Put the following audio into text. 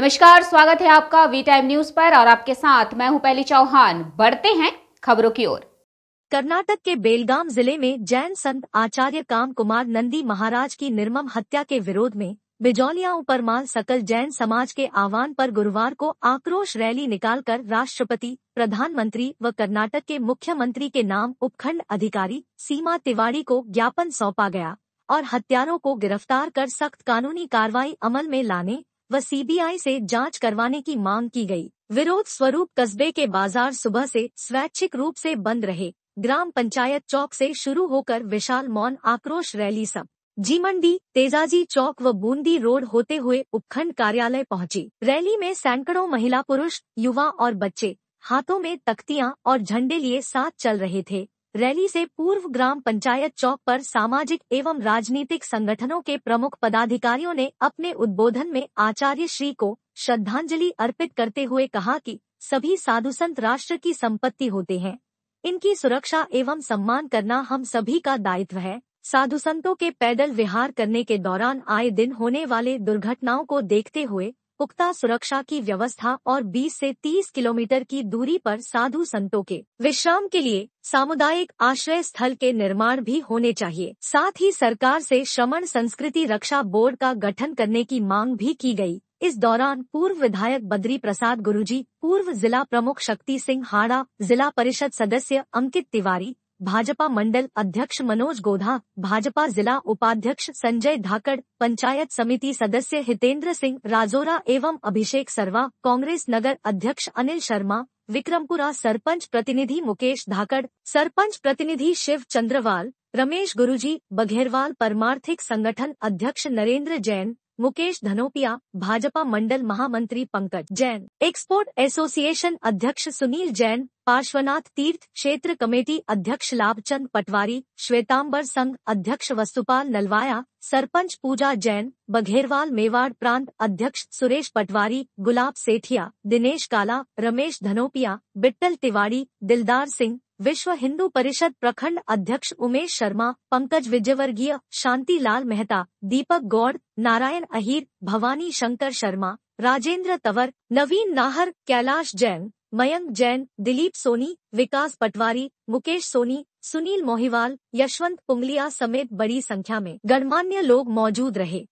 नमस्कार स्वागत है आपका वी टाइम न्यूज पर और आपके साथ मैं हूं पहली चौहान बढ़ते हैं खबरों की ओर कर्नाटक के बेलगाम जिले में जैन संत आचार्य काम कुमार नंदी महाराज की निर्मम हत्या के विरोध में बिजौलिया उपरमाल सकल जैन समाज के आह्वान पर गुरुवार को आक्रोश रैली निकालकर राष्ट्रपति प्रधानमंत्री व कर्नाटक के मुख्यमंत्री के नाम उपखंड अधिकारी सीमा तिवारी को ज्ञापन सौंपा गया और हत्यारों को गिरफ्तार कर सख्त कानूनी कार्रवाई अमल में लाने व सीबीआई से जांच करवाने की मांग की गई। विरोध स्वरूप कस्बे के बाजार सुबह से स्वैच्छिक रूप से बंद रहे ग्राम पंचायत चौक से शुरू होकर विशाल मौन आक्रोश रैली सब जी मंडी तेजाजी चौक व बूंदी रोड होते हुए उपखंड कार्यालय पहुंची। रैली में सैकड़ों महिला पुरुष युवा और बच्चे हाथों में तख्तियां और झंडे लिए साथ चल रहे थे रैली से पूर्व ग्राम पंचायत चौक पर सामाजिक एवं राजनीतिक संगठनों के प्रमुख पदाधिकारियों ने अपने उद्बोधन में आचार्य श्री को श्रद्धांजलि अर्पित करते हुए कहा कि सभी साधु संत राष्ट्र की संपत्ति होते हैं इनकी सुरक्षा एवं सम्मान करना हम सभी का दायित्व है साधु संतों के पैदल विहार करने के दौरान आए दिन होने वाले दुर्घटनाओं को देखते हुए पुख्ता सुरक्षा की व्यवस्था और 20 से 30 किलोमीटर की दूरी पर साधु संतों के विश्राम के लिए सामुदायिक आश्रय स्थल के निर्माण भी होने चाहिए साथ ही सरकार से श्रमण संस्कृति रक्षा बोर्ड का गठन करने की मांग भी की गई इस दौरान पूर्व विधायक बद्री प्रसाद गुरुजी पूर्व जिला प्रमुख शक्ति सिंह हाड़ा जिला परिषद सदस्य अंकित तिवारी भाजपा मंडल अध्यक्ष मनोज गोधा भाजपा जिला उपाध्यक्ष संजय धाकड़ पंचायत समिति सदस्य हितेंद्र सिंह राजोरा एवं अभिषेक सरवा कांग्रेस नगर अध्यक्ष अनिल शर्मा विक्रमपुरा सरपंच प्रतिनिधि मुकेश धाकड़ सरपंच प्रतिनिधि शिव चंद्रवाल रमेश गुरुजी बघेरवाल परमार्थिक संगठन अध्यक्ष नरेंद्र जैन मुकेश धनोपिया भाजपा मंडल महामंत्री पंकज जैन एक्सपोर्ट एसोसिएशन अध्यक्ष सुनील जैन पार्श्वनाथ तीर्थ क्षेत्र कमेटी अध्यक्ष लाभचंद पटवारी श्वेतांबर संघ अध्यक्ष वस्तुपाल नलवाया सरपंच पूजा जैन बघेरवाल मेवाड़ प्रांत अध्यक्ष सुरेश पटवारी गुलाब सेठिया दिनेश काला रमेश धनोपिया बिट्टल तिवाड़ी दिलदार सिंह विश्व हिंदू परिषद प्रखंड अध्यक्ष उमेश शर्मा पंकज विजयवर्गीय शांति लाल मेहता दीपक गौड़ नारायण अहीर भवानी शंकर शर्मा राजेंद्र तंवर नवीन नाहर कैलाश जैन मयंक जैन दिलीप सोनी विकास पटवारी मुकेश सोनी सुनील मोहिवाल यशवंत पुंगलिया समेत बड़ी संख्या में गणमान्य लोग मौजूद रहे